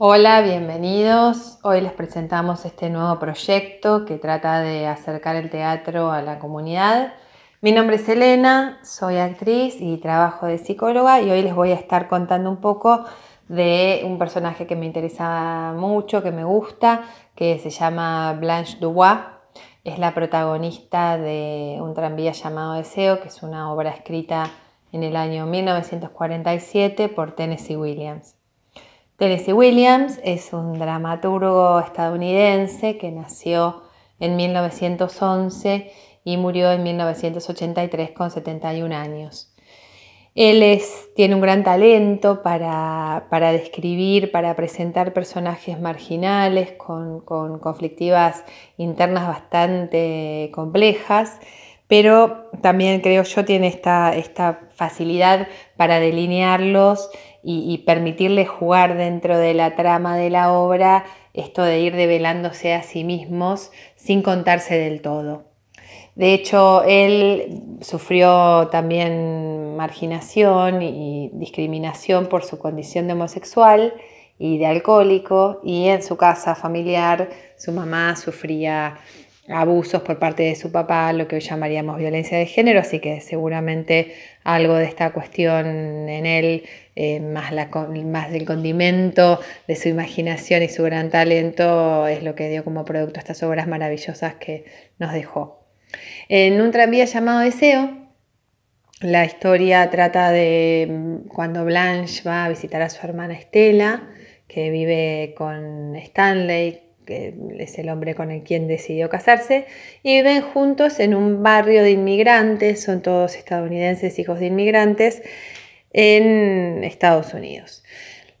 Hola, bienvenidos. Hoy les presentamos este nuevo proyecto que trata de acercar el teatro a la comunidad. Mi nombre es Elena, soy actriz y trabajo de psicóloga y hoy les voy a estar contando un poco de un personaje que me interesa mucho, que me gusta, que se llama Blanche Dubois. Es la protagonista de Un tranvía llamado Deseo, que es una obra escrita en el año 1947 por Tennessee Williams. Tennessee Williams es un dramaturgo estadounidense que nació en 1911 y murió en 1983 con 71 años. Él tiene un gran talento para, describir, para presentar personajes marginales con, conflictivas internas bastante complejas, pero también creo yo tiene esta facilidad para delinearlos y, permitirle jugar dentro de la trama de la obra esto de ir develándose a sí mismos sin contarse del todo. De hecho, él sufrió también marginación y discriminación por su condición de homosexual y de alcohólico y en su casa familiar su mamá sufría abusos por parte de su papá, lo que hoy llamaríamos violencia de género, así que seguramente algo de esta cuestión en él, eh, más, del condimento de su imaginación y su gran talento, es lo que dio como producto estas obras maravillosas que nos dejó. En un tranvía llamado Deseo, la historia trata de mm, cuando Blanche va a visitar a su hermana Estela, que vive con Stanley, es el hombre con el quien decidió casarse, y viven juntos en un barrio de inmigrantes, son todos estadounidenses, hijos de inmigrantes, en Estados Unidos.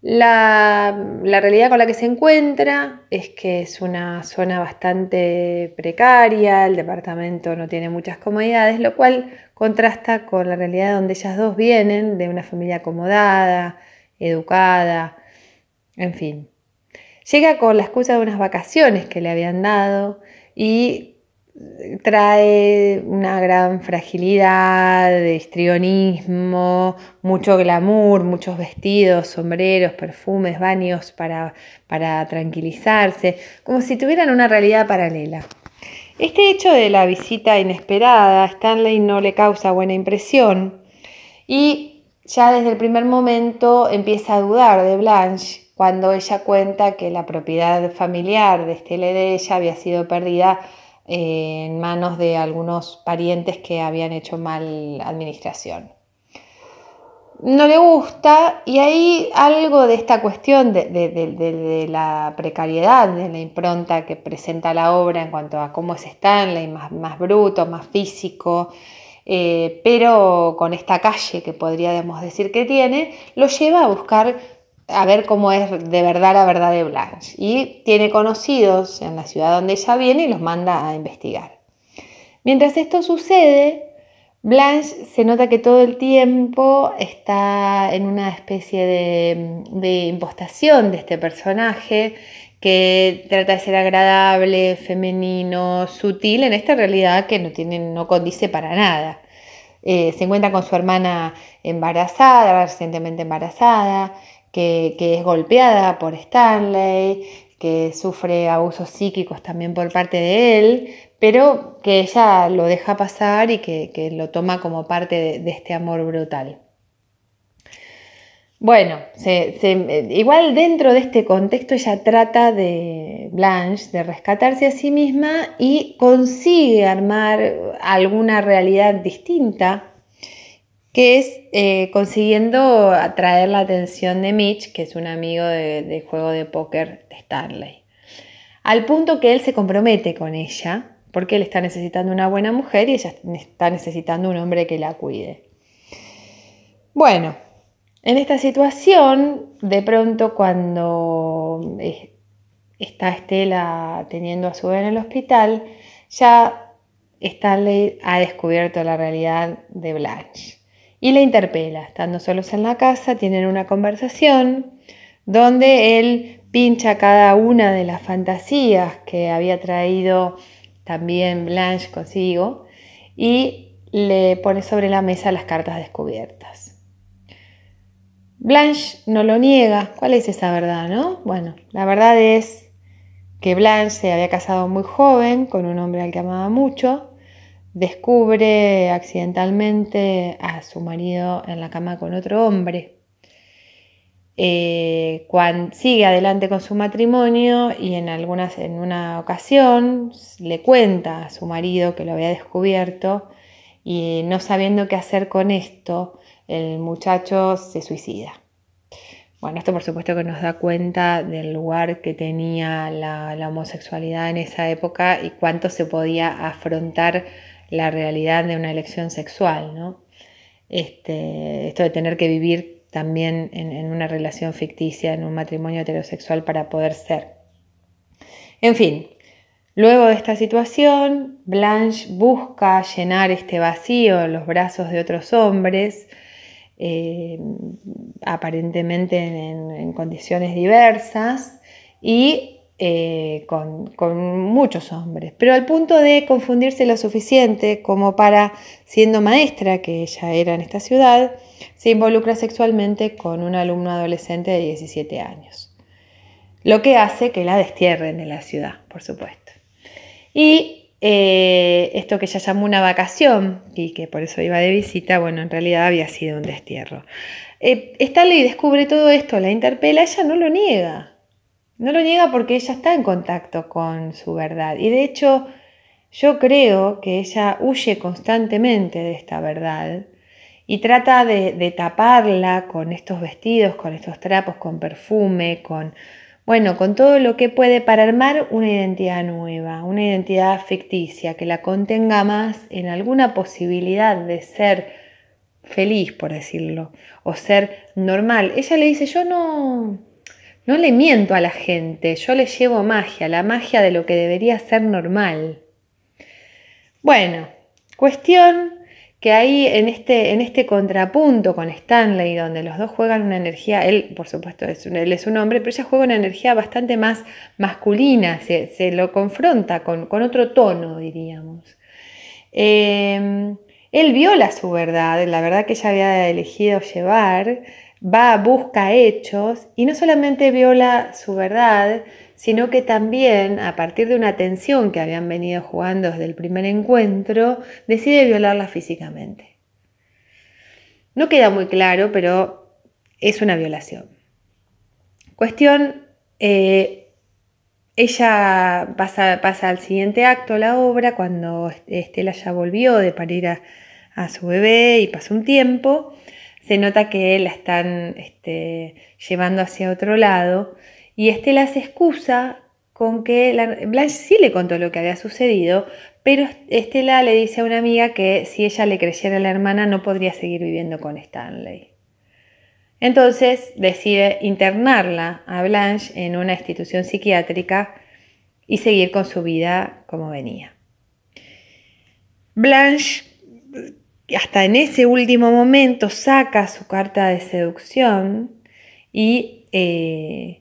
La, la, realidad con la que se encuentra es que es una zona bastante precaria, el departamento no tiene muchas comodidades, lo cual contrasta con la realidad donde ellas dos vienen, de una familia acomodada, educada, en fin. Llega con la excusa de unas vacaciones que le habían dado y trae una gran fragilidad, de histrionismo, mucho glamour, muchos vestidos, sombreros, perfumes, baños para, para tranquilizarse, como si tuvieran una realidad paralela. Este hecho de la visita inesperada a Stanley no le causa buena impresión y ya desde el primer momento empieza a dudar de Blanche cuando ella cuenta que la propiedad familiar de Estela de ella había sido perdida eh, en manos de algunos parientes que habían hecho mal administración. No le gusta y ahí algo de esta cuestión de, la precariedad, de la impronta que presenta la obra en cuanto a cómo es Stanley, más, más bruto, más físico, eh, pero con esta calle que podríamos decir que tiene, lo lleva a buscar a ver cómo es de verdad la verdad de Blanche. Y tiene conocidos en la ciudad donde ella viene y los manda a investigar. Mientras esto sucede, Blanche se nota que todo el tiempo está en una especie de, impostación de este personaje que trata de ser agradable, femenino, sutil, en esta realidad que no, tiene, no condice para nada. Eh, se encuentra con su hermana embarazada, recientemente embarazada, que, es golpeada por Stanley, que sufre abusos psíquicos también por parte de él, pero que ella lo deja pasar y que, lo toma como parte de, este amor brutal. Bueno, igual dentro de este contexto ella trata de Blanche, de rescatarse a sí misma y consigue armar alguna realidad distinta que es eh, consiguiendo atraer la atención de Mitch, que es un amigo de, juego de póker de Stanley, al punto que él se compromete con ella, porque él está necesitando una buena mujer y ella está necesitando un hombre que la cuide. Bueno, en esta situación, de pronto cuando eh, está Estela teniendo a su bebé en el hospital, ya Stanley ha descubierto la realidad de Blanche y la interpela. Estando solos en la casa, tienen una conversación donde él pincha cada una de las fantasías que había traído también Blanche consigo y le pone sobre la mesa las cartas descubiertas. Blanche no lo niega. ¿Cuál es esa verdad, no? Bueno, la verdad es que Blanche se había casado muy joven con un hombre al que amaba mucho descubre accidentalmente a su marido en la cama con otro hombre. Eh, sigue adelante con su matrimonio y en, algunas, en una ocasión le cuenta a su marido que lo había descubierto y no sabiendo qué hacer con esto, el muchacho se suicida. Bueno, esto por supuesto que nos da cuenta del lugar que tenía la homosexualidad en esa época y cuánto se podía afrontar la realidad de una elección sexual, ¿no? Este, esto de tener que vivir también en, una relación ficticia, en un matrimonio heterosexual para poder ser. En fin, luego de esta situación, Blanche busca llenar este vacío en los brazos de otros hombres, eh, aparentemente en, en condiciones diversas, y eh, con, muchos hombres, pero al punto de confundirse lo suficiente como para, siendo maestra, que ella era en esta ciudad, se involucra sexualmente con un alumno adolescente de 17 años, lo que hace que la destierren de la ciudad, por supuesto. Y eh, esto que ella llamó una vacación y que por eso iba de visita, bueno, en realidad había sido un destierro. Eh, Stanley descubre todo esto, la interpela, ella no lo niega. No lo niega porque ella está en contacto con su verdad. Y de hecho, yo creo que ella huye constantemente de esta verdad y trata de, de, taparla con estos vestidos, con estos trapos, con perfume, con, bueno, con todo lo que puede para armar una identidad nueva, una identidad ficticia, que la contenga más en alguna posibilidad de ser feliz, por decirlo, o ser normal. Ella le dice, yo no, no le miento a la gente, yo le llevo magia, la magia de lo que debería ser normal. Bueno, cuestión que ahí en este, en este contrapunto con Stanley, donde los dos juegan una energía, él por supuesto es un, él es un hombre, pero ella juega una energía bastante más masculina, se, lo confronta con, otro tono, diríamos. Eh, él viola su verdad, la verdad que ella había elegido llevar, va, busca hechos y no solamente viola su verdad, sino que también, a partir de una tensión que habían venido jugando desde el primer encuentro, decide violarla físicamente. No queda muy claro, pero es una violación. Cuestión, eh, ella pasa, al siguiente acto, la obra, cuando Estela ya volvió de parir a, a su bebé y pasó un tiempo se nota que la están este, llevando hacia otro lado. Y Estela se excusa con que Blanche sí le contó lo que había sucedido, pero Estela le dice a una amiga que si ella le creyera a la hermana no podría seguir viviendo con Stanley. Entonces decide internarla a Blanche en una institución psiquiátrica y seguir con su vida como venía. Blanche hasta en ese último momento saca su carta de seducción eh,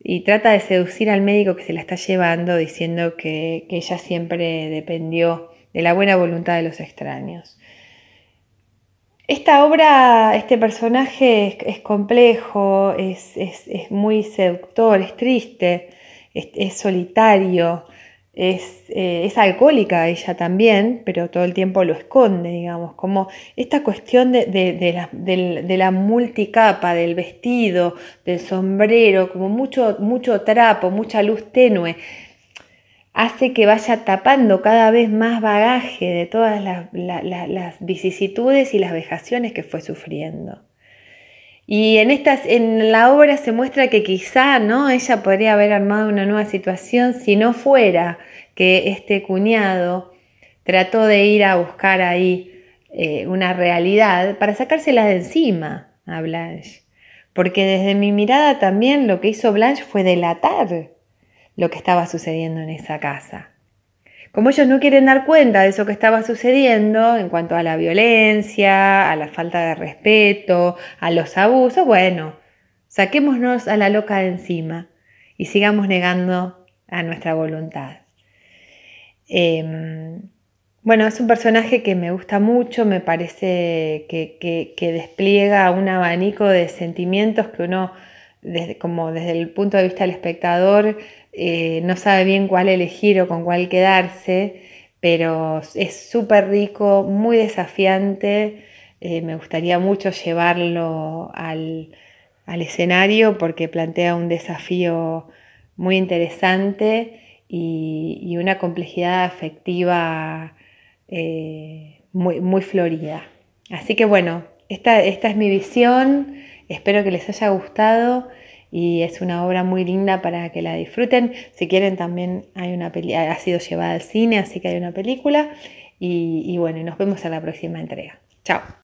y, trata de seducir al médico que se la está llevando diciendo que, ella siempre dependió de la buena voluntad de los extraños. Esta obra, este personaje es, complejo, es, muy seductor, es triste, es, solitario, eh, es, alcohólica ella también, pero todo el tiempo lo esconde, digamos, como esta cuestión de, la, multicapa, del vestido, del sombrero, como mucho, trapo, mucha luz tenue, hace que vaya tapando cada vez más bagaje de todas las vicisitudes y las vejaciones que fue sufriendo. Y en, en la obra se muestra que quizá ¿no? ella podría haber armado una nueva situación si no fuera que este cuñado trató de ir a buscar ahí eh, una realidad para sacársela de encima a Blanche. Porque desde mi mirada también lo que hizo Blanche fue delatar lo que estaba sucediendo en esa casa. Como ellos no quieren dar cuenta de eso que estaba sucediendo en cuanto a la violencia, a la falta de respeto, a los abusos, bueno, saquémonos a la loca de encima y sigamos negando a nuestra voluntad. Em, bueno, es un personaje que me gusta mucho, me parece que despliega un abanico de sentimientos que uno desde, como desde el punto de vista del espectador, eh, no sabe bien cuál elegir o con cuál quedarse, pero es súper rico, muy desafiante. Eh, me gustaría mucho llevarlo al, escenario porque plantea un desafío muy interesante y, una complejidad afectiva eh, muy, muy, florida. Así que bueno, esta es mi visión. Espero que les haya gustado y es una obra muy linda para que la disfruten. Si quieren también hay una peli ha sido llevada al cine, así que hay una película. Y, y bueno, nos vemos en la próxima entrega. Chao.